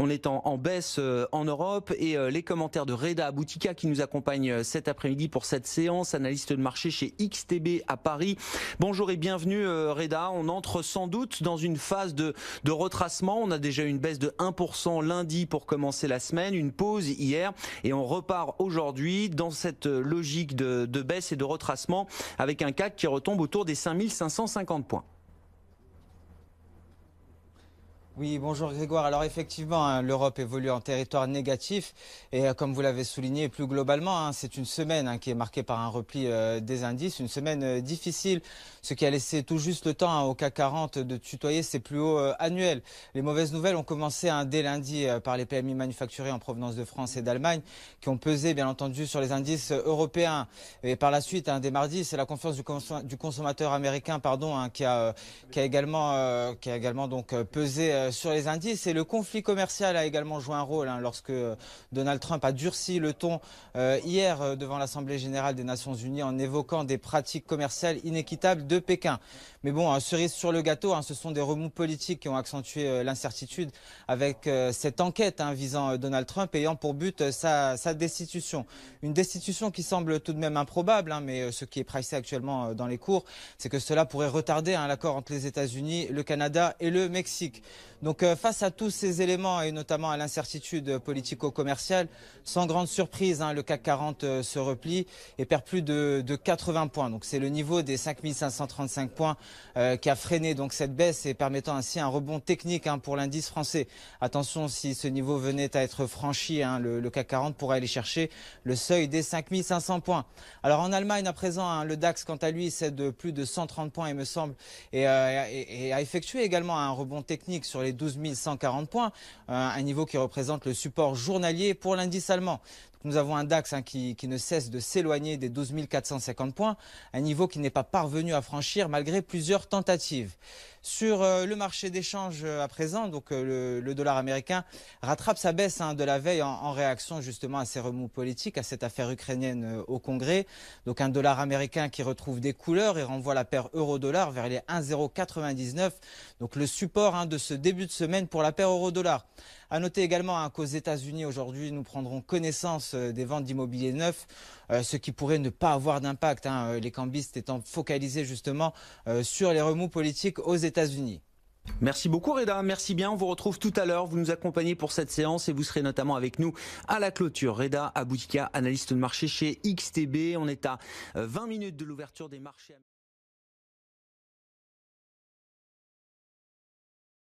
On est en, baisse euh, en Europe et euh, les commentaires de Reda Boutika qui nous accompagne euh, cet après-midi pour cette séance, analyste de marché chez XTB à Paris. Bonjour et bienvenue Reda. On entre sans doute dans une phase de, de retracement. On a déjà une baisse de 1% lundi pour commencer la semaine, une pause hier et on repart aujourd'hui dans cette logique de, de baisse et de retracement avec un CAC qui retombe autour des 5550 points. Oui, bonjour Grégoire. Alors effectivement, hein, l'Europe évolue en territoire négatif et euh, comme vous l'avez souligné plus globalement, hein, c'est une semaine hein, qui est marquée par un repli euh, des indices, une semaine euh, difficile, ce qui a laissé tout juste le temps au CAC 40 de tutoyer ses plus hauts annuels. Les mauvaises nouvelles ont commencé dès lundi par les PMI manufacturés en provenance de France et d'Allemagne qui ont pesé bien entendu sur les indices européens et par la suite dès mardi, c'est la confiance du, consommateur américain pardon qui a, également qui a également donc pesé euh, sur les indices. Et le conflit commercial a également joué un rôle hein, lorsque euh, Donald Trump a durci le ton euh, hier devant l'Assemblée générale des Nations Unies en évoquant des pratiques commerciales inéquitables de Pékin. Mais bon, hein, cerise sur le gâteau, hein, ce sont des remous politiques qui ont accentué l'incertitude avec cette enquête visant Donald Trump ayant pour but sa, destitution. Une destitution qui semble tout de même improbable, mais ce qui est pricé actuellement dans les cours, c'est que cela pourrait retarder un accord entre les États-Unis, le Canada et le Mexique. Donc euh, face à tous ces éléments et notamment à l'incertitude politico-commerciale, sans grande surprise, hein, le CAC 40 euh, se replie et perd plus de, 80 points. Donc c'est le niveau des 5535 points euh, qui a freiné donc cette baisse et permettant ainsi un rebond technique hein, pour l'indice français. Attention, si ce niveau venait à être franchi, hein, le, CAC 40 pourrait aller chercher le seuil des 5500 points. Alors en Allemagne à présent, le DAX quant à lui cède de plus de 130 points il me semble et a effectué également un rebond technique sur les 12 140 points, euh, un niveau qui représente le support journalier pour l'indice allemand. Nous avons un DAX hein, qui, ne cesse de s'éloigner des 12 450 points, un niveau qui n'est pas parvenu à franchir malgré plusieurs tentatives. Sur euh, le marché d'échange euh, à présent, donc euh, le, dollar américain rattrape sa baisse hein, de la veille en, réaction justement à ces remous politiques, à cette affaire ukrainienne au Congrès. Donc un dollar américain qui retrouve des couleurs et renvoie la paire euro-dollar vers les 1,099, donc le support hein, de ce début de semaine pour la paire euro-dollar. À noter également hein, qu'aux États-Unis aujourd'hui, nous prendrons connaissance euh, des ventes d'immobilier neuf, euh, ce qui pourrait ne pas avoir d'impact, hein, euh, les cambistes étant focalisés justement sur les remous politiques aux États-Unis. Merci beaucoup Reda, merci bien. On vous retrouve tout à l'heure. Vous nous accompagnez pour cette séance et vous serez notamment avec nous à la clôture. Reda Aboutika, analyste de marché chez XTB. On est à 20 minutes de l'ouverture des marchés.